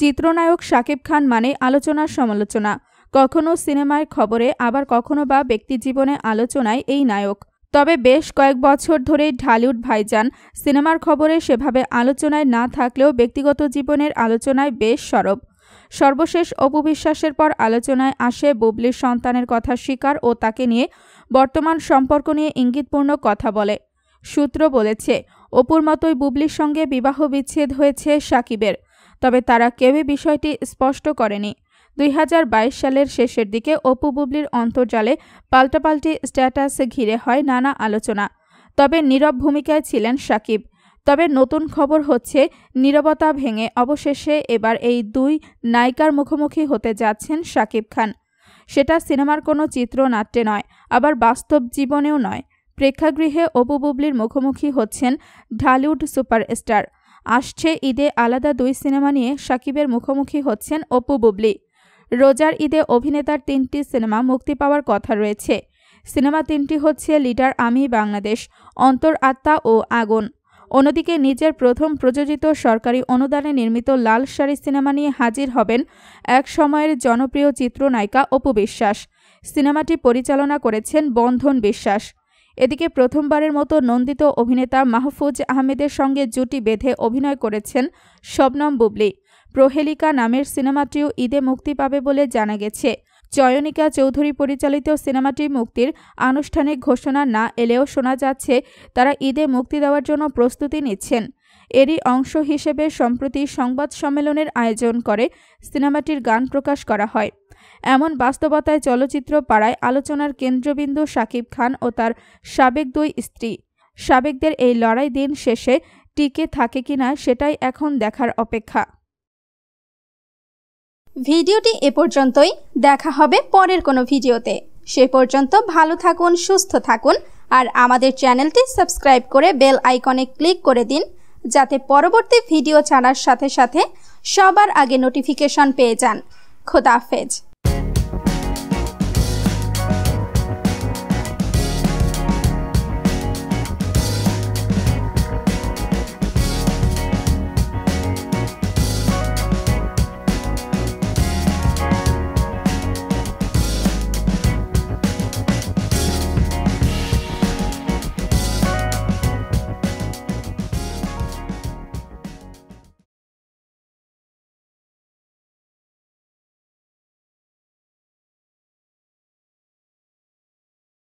চিত্রনায়ক শাকিব খান মানে আলোচনার সমালোচনা কখনো সিনেমায় খবরে আবার কখনো বা ব্যক্তিজীবনে আলোচনায় এই নায়ক তবে বেশ কয়েক বছর ধরেই ঢালিউড ভাইজান সিনেমার খবরে সেভাবে আলোচনায় না থাকলেও ব্যক্তিগত জীবনের আলোচনায় বেশ সরব সর্বশেষ অপবিশ্বাসের পর আলোচনায় আসে বুবলির সন্তানের কথা স্বীকার ও তাকে নিয়ে বর্তমান সম্পর্ক নিয়ে ইঙ্গিতপূর্ণ কথা বলে সূত্র বলেছে অপুর মতোই বুবলির সঙ্গে বিবাহ বিচ্ছেদ হয়েছে সাকিবের তবে তারা কেউই বিষয়টি স্পষ্ট করেনি দুই সালের শেষের দিকে অপু বুবলির অন্তর্জালে পাল্টাপাল্টি স্ট্যাটাস ঘিরে হয় নানা আলোচনা তবে নীরব ভূমিকায় ছিলেন সাকিব তবে নতুন খবর হচ্ছে নীরবতা ভেঙে অবশেষে এবার এই দুই নায়িকার মুখোমুখি হতে যাচ্ছেন সাকিব খান সেটা সিনেমার কোনো চিত্রনাট্যে নয় আবার বাস্তব জীবনেও নয় প্রেক্ষাগৃহে অপু বুবলির মুখোমুখি হচ্ছেন ঢালিউড সুপারস্টার আসছে ঈদে আলাদা দুই সিনেমা নিয়ে সাকিবের মুখোমুখি হচ্ছেন অপু বুবলি রোজার ঈদে অভিনেতার তিনটি সিনেমা মুক্তি পাওয়ার কথা রয়েছে সিনেমা তিনটি হচ্ছে লিডার আমি বাংলাদেশ অন্তর আত্মা ও আগুন অন্যদিকে নিজের প্রথম প্রযোজিত সরকারি অনুদানে নির্মিত লাল শাড়ি সিনেমা নিয়ে হাজির হবেন এক সময়ের জনপ্রিয় চিত্রনায়িকা অপু বিশ্বাস সিনেমাটি পরিচালনা করেছেন বন্ধন বিশ্বাস এদিকে প্রথমবারের মতো নন্দিত অভিনেতা মাহফুজ আহমেদের সঙ্গে জুটি বেঁধে অভিনয় করেছেন শবনম বুবলি প্রহেলিকা নামের সিনেমাটিও ঈদে মুক্তি পাবে বলে জানা গেছে চয়নিকা চৌধুরী পরিচালিত সিনেমাটি মুক্তির আনুষ্ঠানিক ঘোষণা না এলেও শোনা যাচ্ছে তারা ঈদে মুক্তি দেওয়ার জন্য প্রস্তুতি নিচ্ছেন এরই অংশ হিসেবে সম্প্রতি সংবাদ সম্মেলনের আয়োজন করে সিনেমাটির গান প্রকাশ করা হয় এমন বাস্তবতায় চলচ্চিত্র পাড়ায় আলোচনার কেন্দ্রবিন্দু শাকিব খান ও তার সাবেক দুই স্ত্রী সাবেকদের এই লড়াই দিন শেষে টিকে থাকে কিনা সেটাই এখন দেখার অপেক্ষা ভিডিওটি এ পর্যন্তই দেখা হবে পরের কোনো ভিডিওতে সে পর্যন্ত ভালো থাকুন সুস্থ থাকুন আর আমাদের চ্যানেলটি সাবস্ক্রাইব করে বেল আইকনে ক্লিক করে দিন যাতে পরবর্তী ভিডিও ছাড়ার সাথে সাথে সবার আগে নোটিফিকেশন পেয়ে যান খোদাফেজ